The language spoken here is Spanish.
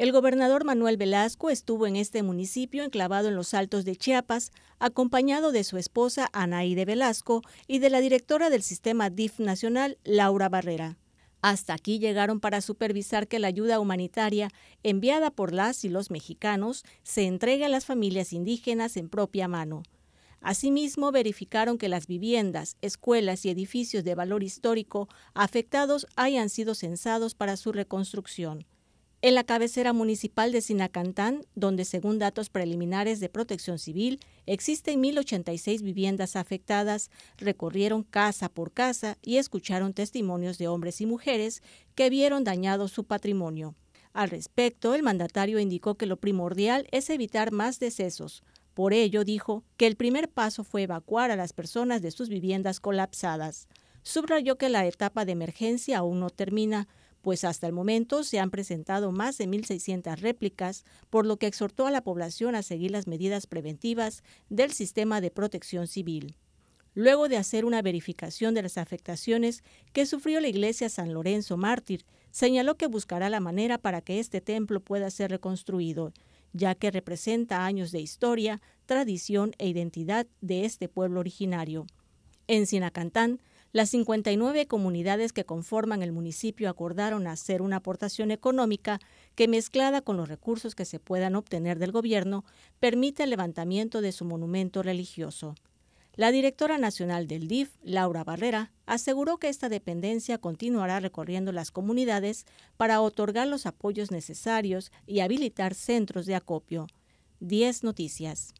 El gobernador Manuel Velasco estuvo en este municipio enclavado en los altos de Chiapas, acompañado de su esposa Anaide Velasco y de la directora del sistema DIF nacional, Laura Barrera. Hasta aquí llegaron para supervisar que la ayuda humanitaria enviada por las y los mexicanos se entregue a las familias indígenas en propia mano. Asimismo, verificaron que las viviendas, escuelas y edificios de valor histórico afectados hayan sido censados para su reconstrucción en la cabecera municipal de Sinacantán, donde según datos preliminares de Protección Civil, existen 1.086 viviendas afectadas, recorrieron casa por casa y escucharon testimonios de hombres y mujeres que vieron dañado su patrimonio. Al respecto, el mandatario indicó que lo primordial es evitar más decesos. Por ello, dijo que el primer paso fue evacuar a las personas de sus viviendas colapsadas. Subrayó que la etapa de emergencia aún no termina, pues hasta el momento se han presentado más de 1.600 réplicas, por lo que exhortó a la población a seguir las medidas preventivas del sistema de protección civil. Luego de hacer una verificación de las afectaciones que sufrió la iglesia San Lorenzo Mártir, señaló que buscará la manera para que este templo pueda ser reconstruido, ya que representa años de historia, tradición e identidad de este pueblo originario. En Sinacantán las 59 comunidades que conforman el municipio acordaron hacer una aportación económica que mezclada con los recursos que se puedan obtener del gobierno permite el levantamiento de su monumento religioso. La directora nacional del DIF, Laura Barrera, aseguró que esta dependencia continuará recorriendo las comunidades para otorgar los apoyos necesarios y habilitar centros de acopio. 10 Noticias.